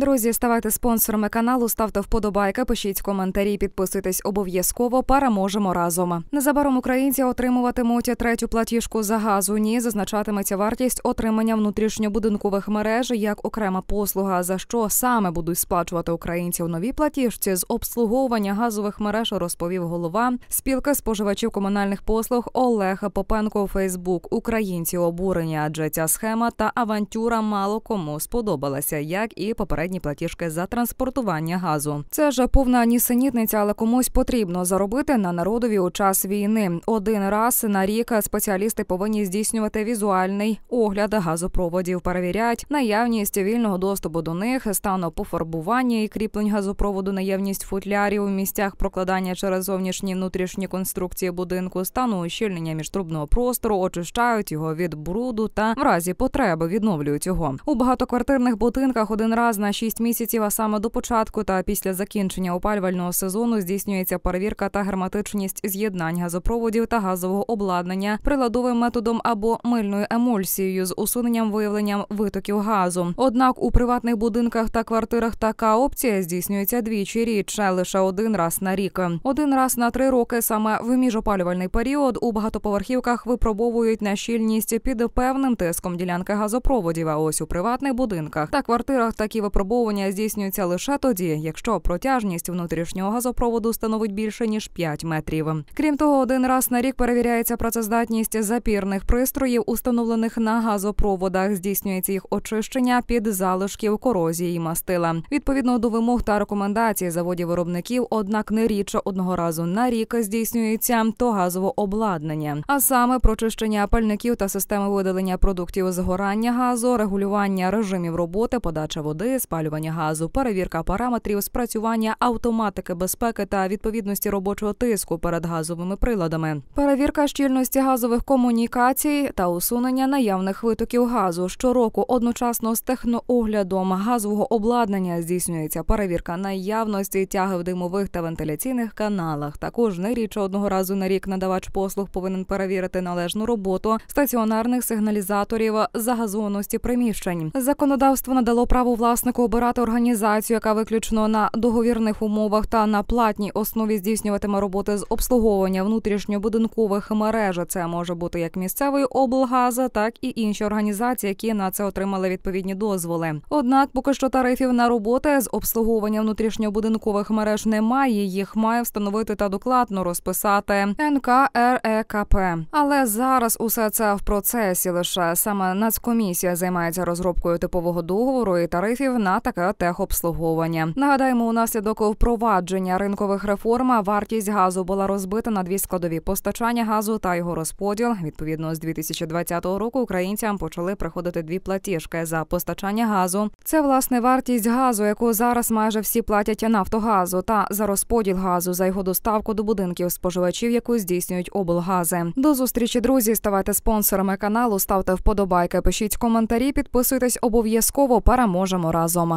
Друзі, ставайте спонсорами каналу, ставте вподобайки, пишіть коментарі, підписуйтесь обов'язково. Переможемо разом. Незабаром українці отримуватимуть третю платіжку за газ. У ній зазначатиметься вартість отримання внутрішньобудинкових мереж як окрема послуга, за що саме будуть сплачувати українці в новій платіжці з обслуговування газових мереж, розповів голова спілки споживачів комунальних послуг Олег Попенко. у Фейсбук українці обурені, адже ця схема та авантюра мало кому сподобалася, як і попередні попередні платіжки за транспортування газу. Це ж повна нісенітниця, але комусь потрібно заробити на народові у час війни. Один раз на рік спеціалісти повинні здійснювати візуальний огляд газопроводів. Перевіряють наявність вільного доступу до них, стану пофарбування і кріплень газопроводу, наявність футлярів у місцях прокладання через зовнішні внутрішні конструкції будинку, стану ущільнення міжтрубного простору, очищають його від бруду та в разі потреби відновлюють його у багатоквартирних будинках. Один раз на шість місяців, а саме до початку та після закінчення опалювального сезону здійснюється перевірка та герметичність з'єднань газопроводів та газового обладнання приладовим методом або мильною емульсією з усуненням виявленням витоків газу. Однак у приватних будинках та квартирах така опція здійснюється двічі рідше лише один раз на рік. Один раз на три роки саме в міжопалювальний період у багатоповерхівках випробовують на щільність під певним тиском ділянки газопроводів. А ось у приватних будинках та квартирах такі випробування випробовування здійснюється лише тоді, якщо протяжність внутрішнього газопроводу становить більше ніж 5 метрів. Крім того, один раз на рік перевіряється працездатність запірних пристроїв, установлених на газопроводах. Здійснюється їх очищення під залишків корозії і мастила. Відповідно до вимог та рекомендацій заводів виробників, однак не рідше одного разу на рік здійснюється то газове обладнання, а саме прочищення пальників та системи видалення продуктів згорання газу, регулювання режимів роботи, подача води, спалювання спалювання газу, перевірка параметрів, спрацювання автоматики безпеки та відповідності робочого тиску перед газовими приладами, перевірка щільності газових комунікацій та усунення наявних витоків газу. Щороку одночасно з технооглядом газового обладнання здійснюється перевірка наявності тяги в димових та вентиляційних каналах. Також не рідше одного разу на рік надавач послуг повинен перевірити належну роботу стаціонарних сигналізаторів загазованості приміщень. Законодавство надало право власнику обирати організацію, яка виключно на договірних умовах та на платній основі здійснюватиме роботи з обслуговування внутрішньобудинкових мереж. Це може бути як місцевий облгаз, так і інші організації, які на це отримали відповідні дозволи. Однак, поки що тарифів на роботи з обслуговування внутрішньобудинкових мереж немає. Їх має встановити та докладно розписати НКРЕКП. Але зараз усе це в процесі. Лише саме нацкомісія займається розробкою типового договору і тарифів на таке техобслуговування. Нагадаємо, унаслідок впровадження ринкових реформ вартість газу була розбита на дві складові постачання газу та його розподіл. Відповідно, з 2020 року українцям почали приходити дві платіжки за постачання газу. Це власне вартість газу, яку зараз майже всі платять нафтогазу, та за розподіл газу за його доставку до будинків споживачів, яку здійснюють облгази. До зустрічі друзі ставайте спонсорами каналу, ставте вподобайки, пишіть коментарі, підписуйтесь обов'язково. Переможемо разом.